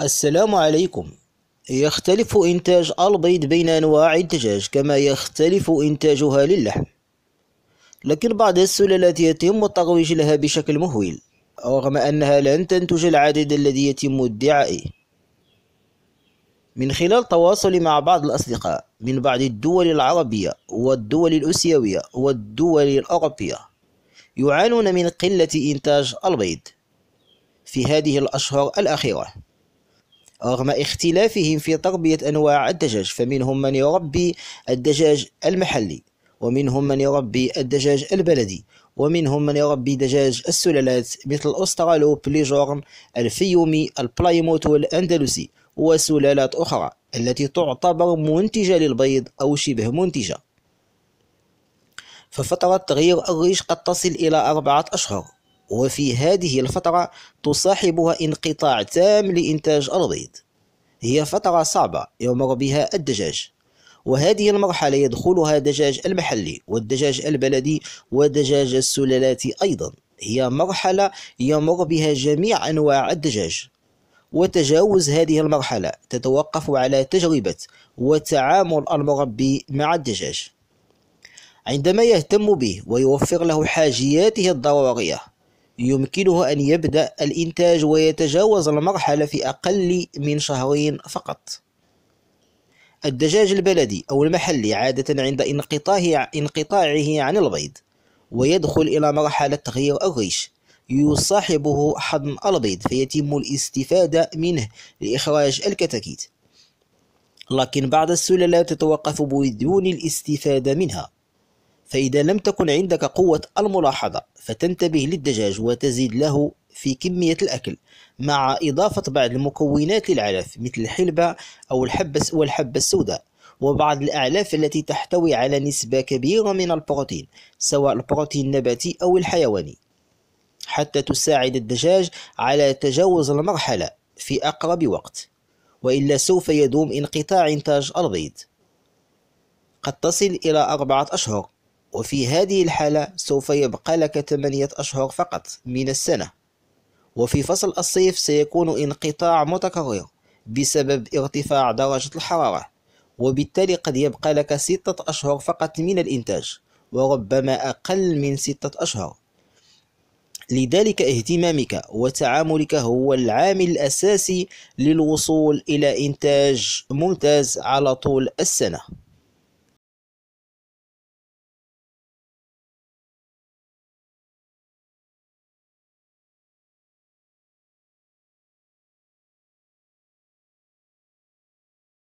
السلام عليكم يختلف إنتاج البيض بين أنواع الدجاج كما يختلف إنتاجها للحم لكن بعض السلالات يتم الترويج لها بشكل مهول رغم أنها لن تنتج العدد الذي يتم ادعائه من خلال تواصلي مع بعض الأصدقاء من بعض الدول العربية والدول الأسيوية والدول الأوروبية يعانون من قلة إنتاج البيض في هذه الأشهر الأخيرة رغم اختلافهم في تربية أنواع الدجاج فمنهم من يربي الدجاج المحلي ومنهم من يربي الدجاج البلدي ومنهم من يربي دجاج السلالات مثل الأسترالو بليجورن الفيومي البلايموت والأندلسي وسلالات أخرى التي تعتبر منتجة للبيض أو شبه منتجة ففترة تغيير الريش قد تصل إلى أربعة أشهر وفي هذه الفترة تصاحبها انقطاع تام لإنتاج البيض هي فترة صعبة يمر بها الدجاج وهذه المرحلة يدخلها الدجاج المحلي والدجاج البلدي ودجاج السلالات أيضا هي مرحلة يمر بها جميع أنواع الدجاج وتجاوز هذه المرحلة تتوقف على تجربة وتعامل المربي مع الدجاج عندما يهتم به ويوفر له حاجياته الضرورية يمكنه أن يبدأ الإنتاج ويتجاوز المرحلة في أقل من شهرين فقط الدجاج البلدي أو المحلي عادة عند انقطاعه, عن البيض ويدخل إلى مرحلة تغيير الريش يصاحبه حضن البيض فيتم الاستفادة منه لإخراج الكتاكيت لكن بعض السلالات تتوقف بدون الاستفادة منها فإذا لم تكن عندك قوة الملاحظة فتنتبه للدجاج وتزيد له في كمية الأكل مع إضافة بعض المكونات للعلف مثل الحلبة أو الحبة والحبة السوداء وبعض الأعلاف التي تحتوي على نسبة كبيرة من البروتين سواء البروتين النباتي أو الحيواني حتى تساعد الدجاج على تجاوز المرحلة في أقرب وقت وإلا سوف يدوم انقطاع إنتاج البيض قد تصل إلى أربعة أشهر وفي هذه الحالة سوف يبقى لك 8 أشهر فقط من السنة وفي فصل الصيف سيكون انقطاع متكرر بسبب ارتفاع درجة الحرارة وبالتالي قد يبقى لك ستة أشهر فقط من الإنتاج وربما أقل من ستة أشهر لذلك اهتمامك وتعاملك هو العامل الأساسي للوصول إلى إنتاج ممتاز على طول السنة